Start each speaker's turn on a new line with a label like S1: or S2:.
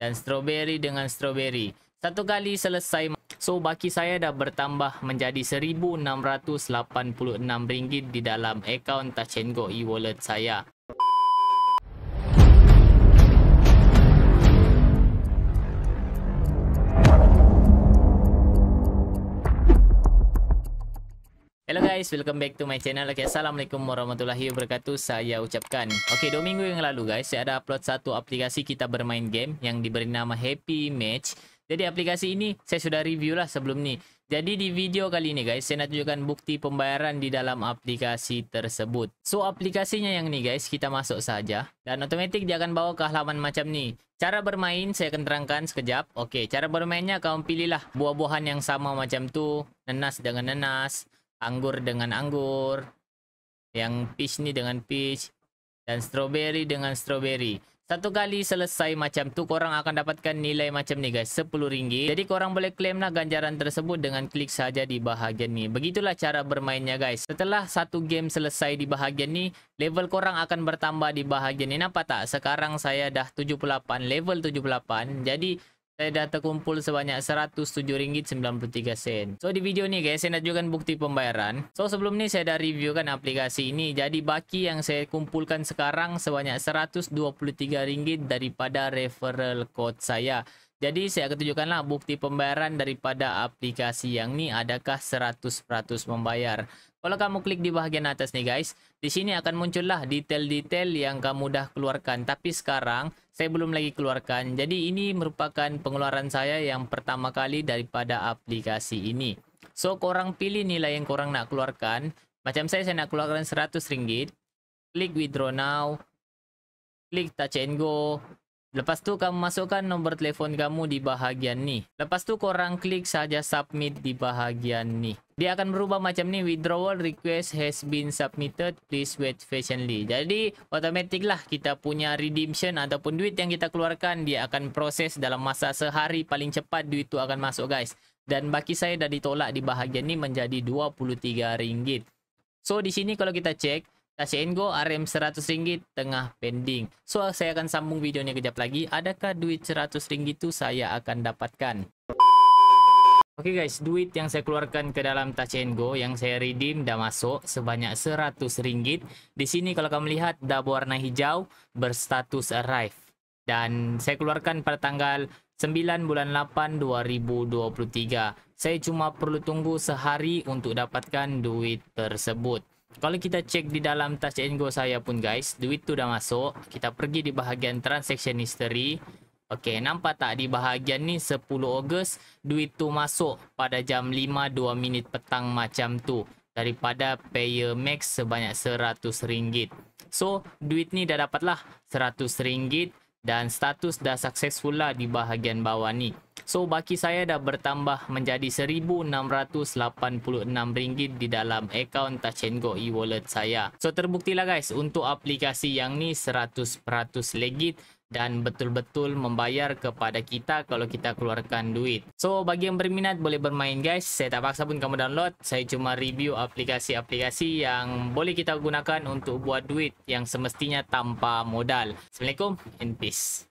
S1: dan strawberry dengan strawberry. Satu kali selesai. So baki saya dah bertambah menjadi RM1,686 di dalam akaun Touch Go e-wallet saya. Hello guys, welcome back to my channel. Okay, Assalamualaikum warahmatullahi wabarakatuh. Saya ucapkan. Okay, dua minggu yang lalu guys, saya ada upload satu aplikasi kita bermain game yang diberi nama Happy Match. Jadi aplikasi ini saya sudah review lah sebelum ni. Jadi di video kali ini guys, saya nak tunjukkan bukti pembayaran di dalam aplikasi tersebut. So aplikasinya yang ni guys, kita masuk saja dan otomatik dia akan bawa ke halaman macam ni. Cara bermain saya akan terangkan sekejap. Okey, cara bermainnya kamu pilihlah buah-buahan yang sama macam tu, nenas dengan nenas anggur dengan anggur, yang peach ni dengan peach, dan strawberry dengan strawberry. Satu kali selesai macam tu, korang akan dapatkan nilai macam ni guys, RM10. Jadi korang boleh claim lah ganjaran tersebut dengan klik saja di bahagian ni. Begitulah cara bermainnya guys. Setelah satu game selesai di bahagian ni, level korang akan bertambah di bahagian ni. Nampak tak? Sekarang saya dah 78, level 78. Jadi saya dah terkumpul sebanyak RM107.93 so di video ni guys saya nak tunjukkan bukti pembayaran so sebelum ni saya dah review kan aplikasi ini jadi baki yang saya kumpulkan sekarang sebanyak RM123 daripada referral code saya jadi saya akan tunjukkanlah bukti pembayaran daripada aplikasi yang ni adakah 100% membayar kalau kamu klik di bahagian atas nih guys, di sini akan muncullah detail-detail yang kamu dah keluarkan. Tapi sekarang saya belum lagi keluarkan. Jadi ini merupakan pengeluaran saya yang pertama kali daripada aplikasi ini. So korang pilih nilai yang korang nak keluarkan. Macam saya saya nak keluarkan 100 ringgit. Klik withdraw now. Klik touch and go. Lepas tu kamu masukkan nomor telefon kamu di bahagian ni. Lepas tu korang klik saja submit di bahagian ni dia akan berubah macam ni withdrawal request has been submitted please wait patiently jadi automatic lah kita punya redemption ataupun duit yang kita keluarkan dia akan proses dalam masa sehari paling cepat duit itu akan masuk guys dan bagi saya dah ditolak di bahagian ni menjadi 23 ringgit so di sini kalau kita cek Tashengo RM100 tengah pending. So, saya akan sambung video ni kejap lagi. Adakah duit RM100 itu saya akan dapatkan? Okay guys, duit yang saya keluarkan ke dalam Touch and Go yang saya redeem dah masuk sebanyak seratus ringgit. Di sini kalau kamu lihat dah berwarna hijau berstatus arrive. Dan saya keluarkan pada tanggal 9 bulan 8 2023. Saya cuma perlu tunggu sehari untuk dapatkan duit tersebut. Kalau kita cek di dalam Touch and Go saya pun guys, duit tu dah masuk. Kita pergi di bahagian Transaction History. Okey, nampak tak di bahagian ni 10 Ogos duit tu masuk pada jam 5.2 minit petang macam tu daripada payer max sebanyak RM100. So, duit ni dah dapatlah RM100 dan status dah successful lah di bahagian bawah ni. So, baki saya dah bertambah menjadi RM1,686 di dalam akaun Touch Go e-wallet saya. So, terbuktilah guys, untuk aplikasi yang ni 100% legit dan betul-betul membayar kepada kita kalau kita keluarkan duit. So bagi yang berminat boleh bermain guys. Saya tak paksa pun kamu download. Saya cuma review aplikasi-aplikasi yang boleh kita gunakan untuk buat duit yang semestinya tanpa modal. Assalamualaikum and peace.